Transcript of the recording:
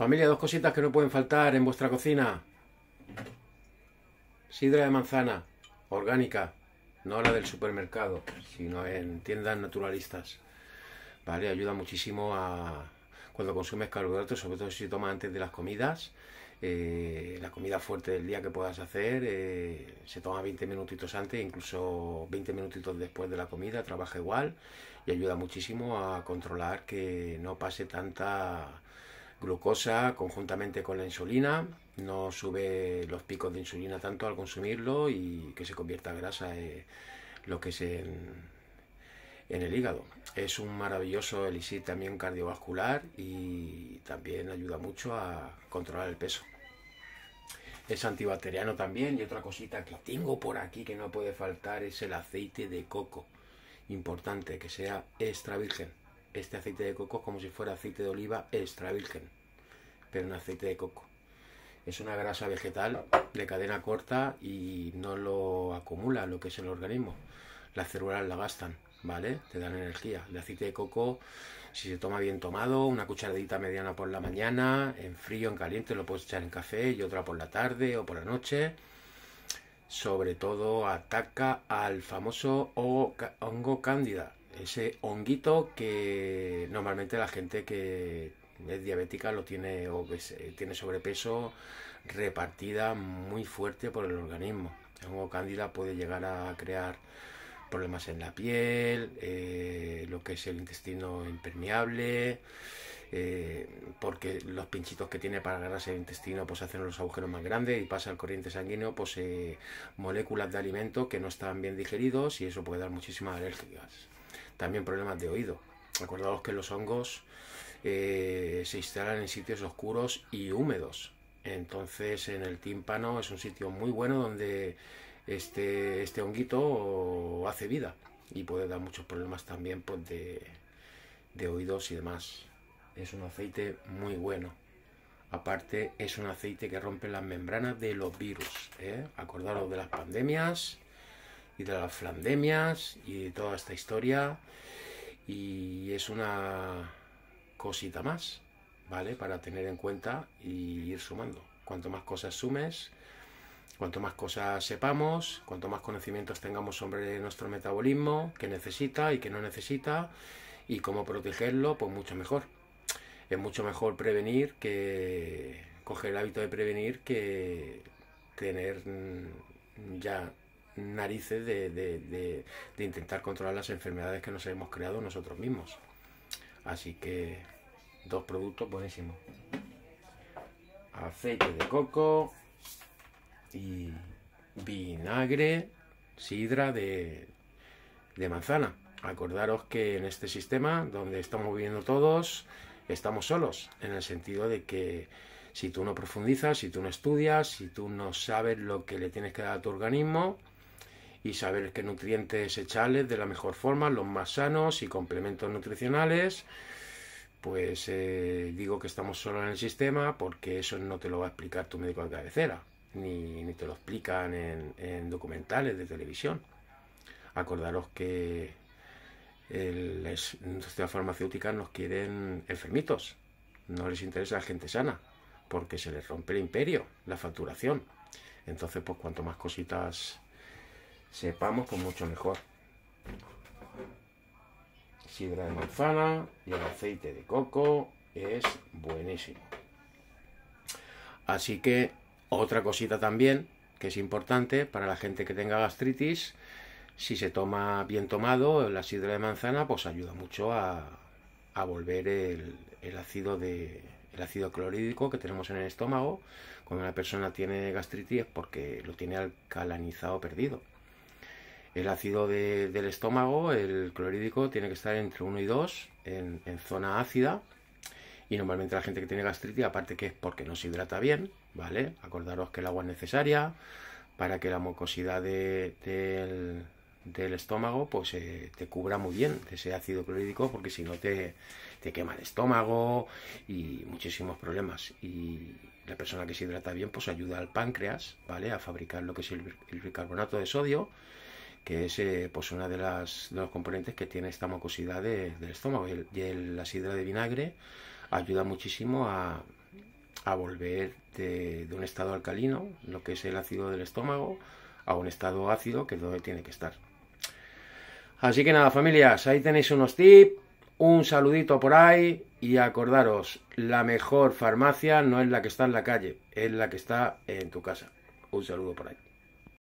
Familia, dos cositas que no pueden faltar en vuestra cocina. Sidra de manzana, orgánica, no la del supermercado, sino en tiendas naturalistas. Vale, ayuda muchísimo a cuando consumes carbohidratos, sobre todo si tomas antes de las comidas, eh, la comida fuerte del día que puedas hacer, eh, se toma 20 minutitos antes, incluso 20 minutitos después de la comida, trabaja igual y ayuda muchísimo a controlar que no pase tanta glucosa conjuntamente con la insulina, no sube los picos de insulina tanto al consumirlo y que se convierta en grasa eh, lo que es en, el hígado. Es un maravilloso elixir también cardiovascular y también ayuda mucho a controlar el peso. Es antibacteriano también y otra cosita que tengo por aquí que no puede faltar es el aceite de coco. Importante que sea extra virgen este aceite de coco como si fuera aceite de oliva extra virgen, pero un aceite de coco. Es una grasa vegetal de cadena corta y no lo acumula lo que es el organismo. Las células la gastan, ¿vale? Te dan energía. El aceite de coco, si se toma bien tomado, una cucharadita mediana por la mañana, en frío, en caliente, lo puedes echar en café y otra por la tarde o por la noche sobre todo ataca al famoso hongo cándida, ese honguito que normalmente la gente que es diabética lo tiene o que eh, tiene sobrepeso repartida muy fuerte por el organismo. El hongo cándida puede llegar a crear problemas en la piel, eh, lo que es el intestino impermeable, eh, porque los pinchitos que tiene para agarrarse el intestino pues hacen los agujeros más grandes y pasa al corriente sanguíneo pues moléculas de alimento que no están bien digeridos y eso puede dar muchísimas alergias también problemas de oído. Acordaos que los hongos eh, se instalan en sitios oscuros y húmedos. Entonces en el tímpano es un sitio muy bueno donde este, este honguito hace vida y puede dar muchos problemas también pues, de, oídos y demás. Es un aceite muy bueno. Aparte es un aceite que rompe las membranas de los virus. ¿eh? Acordaros de las pandemias y de las flandemias y de toda esta historia. Y es una cosita más, ¿vale? Para tener en cuenta y ir sumando. Cuanto más cosas sumes, cuanto más cosas sepamos, cuanto más conocimientos tengamos sobre nuestro metabolismo, que necesita y que no necesita, y cómo protegerlo, pues mucho mejor. Es mucho mejor prevenir que coger el hábito de prevenir que tener ya narices de, de, de, intentar controlar las enfermedades que nos hemos creado nosotros mismos. Así que dos productos buenísimos. Aceite de coco y vinagre, sidra de, de manzana. Acordaros que en este sistema donde estamos viviendo todos, estamos solos, en el sentido de que si tú no profundizas, si tú no estudias, si tú no sabes lo que le tienes que dar a tu organismo, y saber qué nutrientes echarles de la mejor forma, los más sanos y complementos nutricionales, pues eh, digo que estamos solo en el sistema porque eso no te lo va a explicar tu médico de cabecera, ni, ni te lo explican en, documentales de televisión. Acordaros que las farmacéuticas nos quieren enfermitos, no les interesa la gente sana, porque se les rompe el imperio, la facturación. Entonces, pues cuanto más cositas sepamos, con mucho mejor. Sidra de manzana y el aceite de coco es buenísimo. Así que otra cosita también que es importante para la gente que tenga gastritis, si se toma bien tomado la sidra de manzana, pues ayuda mucho a, a volver el, el, ácido de, el ácido clorhídrico que tenemos en el estómago. Cuando una persona tiene gastritis es porque lo tiene alcalanizado perdido. El ácido del estómago, el clorhídrico, tiene que estar entre 1 y 2 en, zona ácida. Y normalmente la gente que tiene gastritis, aparte que es porque no se hidrata bien, ¿vale? Acordaros que el agua es necesaria para que la mucosidad del, estómago pues te cubra muy bien de ese ácido clorhídrico, porque si no te, te quema el estómago y muchísimos problemas. Y, la persona que se hidrata bien, pues ayuda al páncreas, ¿vale? A fabricar lo que es el, bicarbonato de sodio que es eh, pues una de las de componentes que tiene esta mucosidad del estómago y, el, la sidra de vinagre ayuda muchísimo a, a volver de, de, un estado alcalino lo que es el ácido del estómago a un estado ácido que es donde tiene que estar así que nada familias ahí tenéis unos tips un saludito por ahí y acordaros la mejor farmacia no es la que está en la calle es la que está en tu casa un saludo por ahí